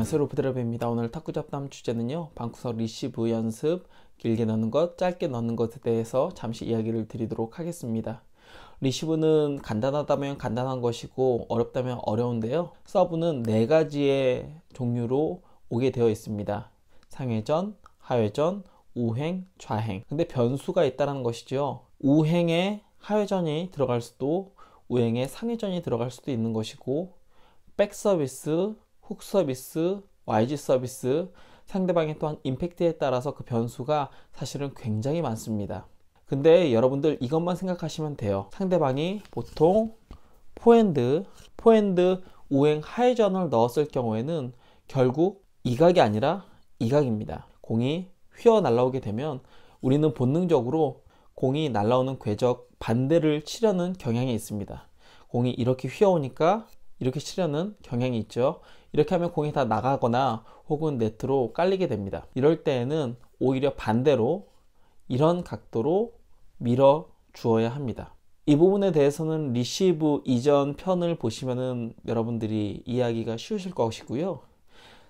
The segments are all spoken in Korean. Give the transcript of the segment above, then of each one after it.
안녕하세요 로프드라베입니다. 오늘 탁구 잡담 주제는요. 방구석 리시브 연습, 길게 넣는 것, 짧게 넣는 것에 대해서 잠시 이야기를 드리도록 하겠습니다. 리시브는 간단하다면 간단한 것이고 어렵다면 어려운데요. 서브는 네 가지의 종류로 오게 되어 있습니다. 상회전, 하회전, 우행, 좌행. 근데 변수가 있다는 것이죠. 우행에 하회전이 들어갈 수도, 우행에 상회전이 들어갈 수도 있는 것이고, 백서비스, 훅 서비스, YG 서비스, 상대방의 또한 임팩트에 따라서 그 변수가 사실은 굉장히 많습니다. 근데 여러분들 이것만 생각하시면 돼요. 상대방이 보통 포핸드, 포핸드 우행 하이전을 넣었을 경우에는 결국 이각이 아니라 이각입니다. 공이 휘어 날라오게 되면 우리는 본능적으로 공이 날라오는 궤적 반대를 치려는 경향이 있습니다. 공이 이렇게 휘어오니까 이렇게 치려는 경향이 있죠. 이렇게 하면 공이 다 나가거나 혹은 네트로 깔리게 됩니다. 이럴 때에는 오히려 반대로 이런 각도로 밀어 주어야 합니다. 이 부분에 대해서는 리시브 이전 편을 보시면은 여러분들이 이해하기가 쉬우실 것이고요.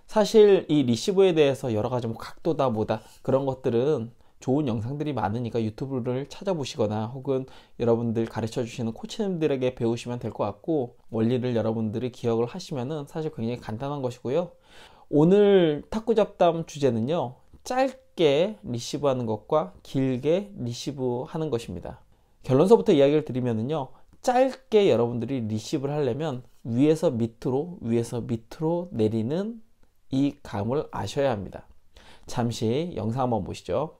사실 이 리시브에 대해서 여러 가지 뭐 각도다 뭐다 그런 것들은 좋은 영상들이 많으니까 유튜브를 찾아보시거나 혹은 여러분들 가르쳐 주시는 코치님들에게 배우시면 될 것 같고 원리를 여러분들이 기억을 하시면은 사실 굉장히 간단한 것이고요. 오늘 탁구 잡담 주제는요. 짧게 리시브하는 것과 길게 리시브하는 것입니다. 결론서부터 이야기를 드리면은요. 짧게 여러분들이 리시브를 하려면 위에서 밑으로 위에서 밑으로 내리는 이 감을 아셔야 합니다. 잠시 영상 한번 보시죠.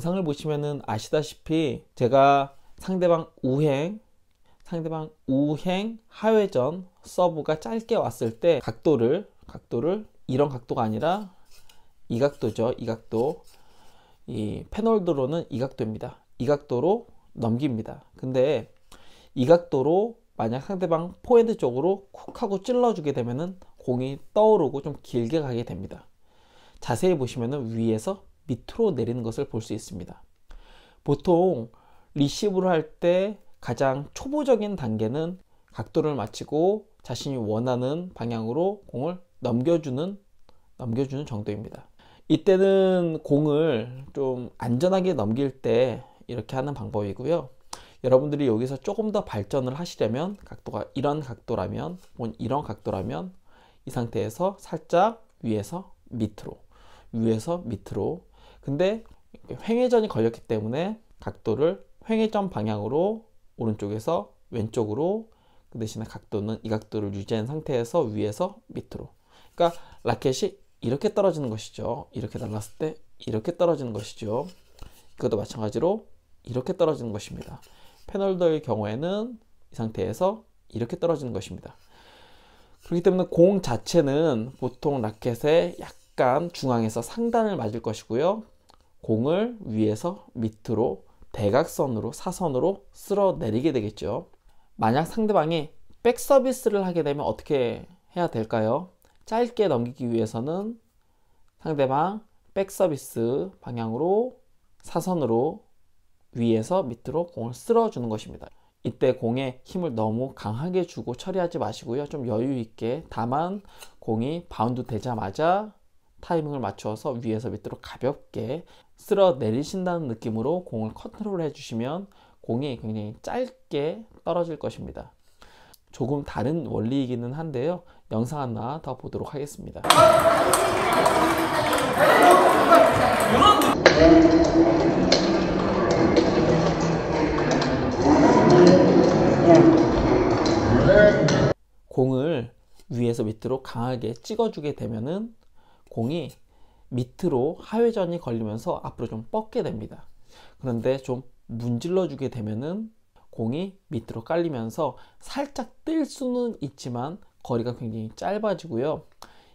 영상을 보시면은 아시다시피 제가 상대방 우행, 상대방 우행, 하회전 서브가 짧게 왔을 때 각도를 각도를 이런 각도가 아니라 이 각도죠. 이 각도. 이 패널드로는 이 각도입니다. 이 각도로 넘깁니다. 근데 이 각도로 만약 상대방 포핸드 쪽으로 쿡 하고 찔러주게 되면은 공이 떠오르고 좀 길게 가게 됩니다. 자세히 보시면은 위에서 밑으로 내리는 것을 볼 수 있습니다. 보통 리시브를 할 때 가장 초보적인 단계는 각도를 맞추고 자신이 원하는 방향으로 공을 넘겨주는 넘겨주는 정도입니다. 이때는 공을 좀 안전하게 넘길 때 이렇게 하는 방법이고요. 여러분들이 여기서 조금 더 발전을 하시려면 각도가 이런 각도라면 혹은 이런 각도라면 이 상태에서 살짝 위에서 밑으로 위에서 밑으로 근데 횡회전이 걸렸기 때문에 각도를 횡회전 방향으로 오른쪽에서 왼쪽으로 그 대신에 각도는 이 각도를 유지한 상태에서 위에서 밑으로 그러니까 라켓이 이렇게 떨어지는 것이죠 이렇게 날랐을 때 이렇게 떨어지는 것이죠 그것도 마찬가지로 이렇게 떨어지는 것입니다 패널더의 경우에는 이 상태에서 이렇게 떨어지는 것입니다 그렇기 때문에 공 자체는 보통 라켓의 약 약간 중앙에서 상단을 맞을 것이고요. 공을 위에서 밑으로 대각선으로 사선으로 쓸어 내리게 되겠죠. 만약 상대방이 백 서비스를 하게 되면 어떻게 해야 될까요? 짧게 넘기기 위해서는 상대방 백 서비스 방향으로 사선으로 위에서 밑으로 공을 쓸어 주는 것입니다. 이때 공에 힘을 너무 강하게 주고 처리하지 마시고요. 좀 여유 있게 다만 공이 바운드 되자마자 타이밍을 맞추어서 위에서 밑으로 가볍게 쓸어 내리신다는 느낌으로 공을 컨트롤 해주시면 공이 굉장히 짧게 떨어질 것입니다. 조금 다른 원리이기는 한데요. 영상 하나 더 보도록 하겠습니다. 공을 위에서 밑으로 강하게 찍어주게 되면은 공이 밑으로 하회전이 걸리면서 앞으로 좀 뻗게 됩니다. 그런데 좀 문질러 주게 되면은 공이 밑으로 깔리면서 살짝 뜰 수는 있지만 거리가 굉장히 짧아지고요.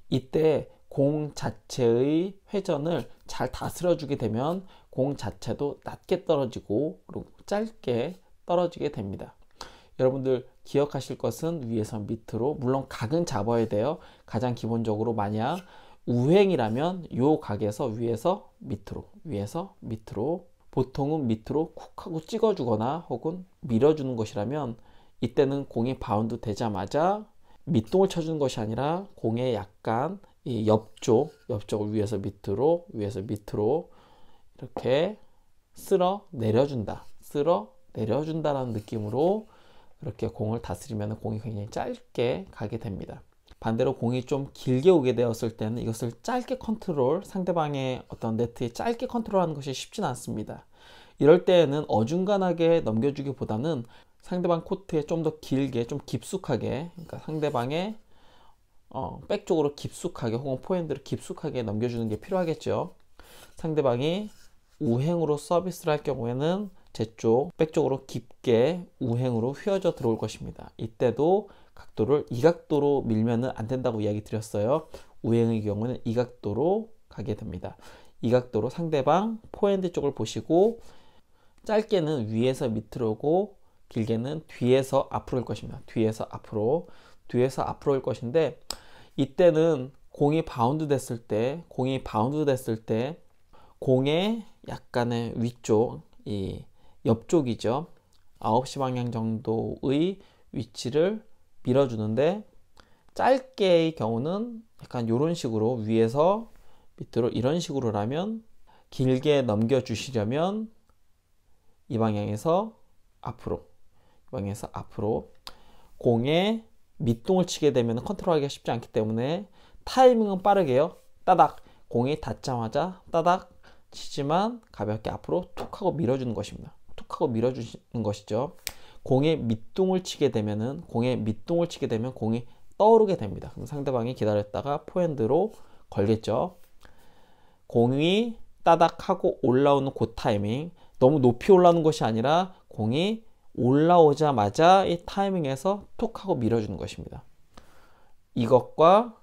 이때 공 자체의 회전을 잘 다스려 주게 되면 공 자체도 낮게 떨어지고 그리고 짧게 떨어지게 됩니다. 여러분들 기억하실 것은 위에서 밑으로 물론 각은 잡아야 돼요. 가장 기본적으로 만약 우행이라면 요 각에서 위에서 밑으로 위에서 밑으로 보통은 밑으로 쿡 하고 찍어주거나 혹은 밀어주는 것이라면 이때는 공이 바운드 되자마자 밑동을 쳐주는 것이 아니라 공의 약간 이 옆쪽 옆쪽을 위에서 밑으로 위에서 밑으로 이렇게 쓸어 내려준다 쓸어 내려준다라는 느낌으로 이렇게 공을 다스리면 공이 굉장히 짧게 가게 됩니다. 반대로 공이 좀 길게 오게 되었을 때는 이것을 짧게 컨트롤, 상대방의 어떤 네트에 짧게 컨트롤하는 것이 쉽진 않습니다. 이럴 때에는 어중간하게 넘겨주기보다는 상대방 코트에 좀 더 길게, 좀 깊숙하게, 그러니까 상대방의 어, 백 쪽으로 깊숙하게 혹은 포핸드를 깊숙하게 넘겨주는 게 필요하겠죠. 상대방이 우행으로 서비스를 할 경우에는 제 쪽, 백 쪽으로 깊게 우행으로 휘어져 들어올 것입니다. 이때도 각도를 이 각도로 밀면은 안 된다고 이야기 드렸어요. 우행의 경우는 이 각도로 가게 됩니다. 이 각도로 상대방 포핸드 쪽을 보시고 짧게는 위에서 밑으로 오고 길게는 뒤에서 앞으로 올 것입니다. 뒤에서 앞으로 뒤에서 앞으로 올 것인데 이때는 공이 바운드 됐을 때 공이 바운드 됐을 때 공의 약간의 위쪽 이 옆쪽이죠. 9시 방향 정도의 위치를 밀어주는데 짧게의 경우는 약간 이런 식으로 위에서 밑으로 이런 식으로라면 길게 넘겨주시려면 이 방향에서 앞으로 이 방향에서 앞으로 공에 밑동을 치게 되면 컨트롤하기가 쉽지 않기 때문에 타이밍은 빠르게요. 따닥 공이 닿자마자 따닥 치지만 가볍게 앞으로 툭 하고 밀어주는 것입니다. 툭 하고 밀어주는 것이죠. 공에 밑둥을 치게 되면은 공에 밑둥을 치게 되면 공이 떠오르게 됩니다. 그럼 상대방이 기다렸다가 포핸드로 걸겠죠. 공이 따닥하고 올라오는 그 타이밍 너무 높이 올라오는 것이 아니라 공이 올라오자마자 이 타이밍에서 톡 하고 밀어주는 것입니다. 이것과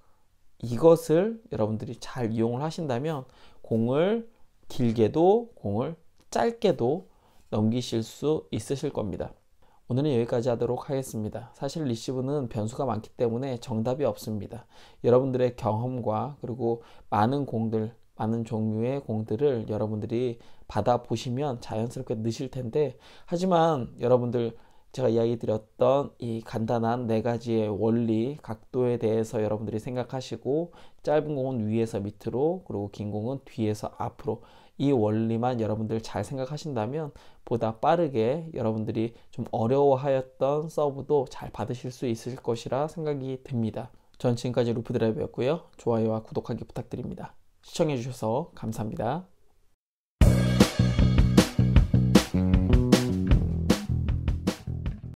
이것을 여러분들이 잘 이용을 하신다면 공을 길게도 공을 짧게도 넘기실 수 있으실 겁니다. 오늘은 여기까지 하도록 하겠습니다. 사실 리시브는 변수가 많기 때문에 정답이 없습니다. 여러분들의 경험과 그리고 많은 공들, 많은 종류의 공들을 여러분들이 받아보시면 자연스럽게 느실 텐데, 하지만 여러분들 제가 이야기 드렸던 이 간단한 네 가지의 원리, 각도에 대해서 여러분들이 생각하시고, 짧은 공은 위에서 밑으로, 그리고 긴 공은 뒤에서 앞으로, 이 원리만 여러분들 잘 생각하신다면 보다 빠르게 여러분들이 좀 어려워하였던 서브도 잘 받으실 수 있을 것이라 생각이 듭니다. 전 지금까지 루프드라이브였고요. 좋아요와 구독하기 부탁드립니다. 시청해주셔서 감사합니다.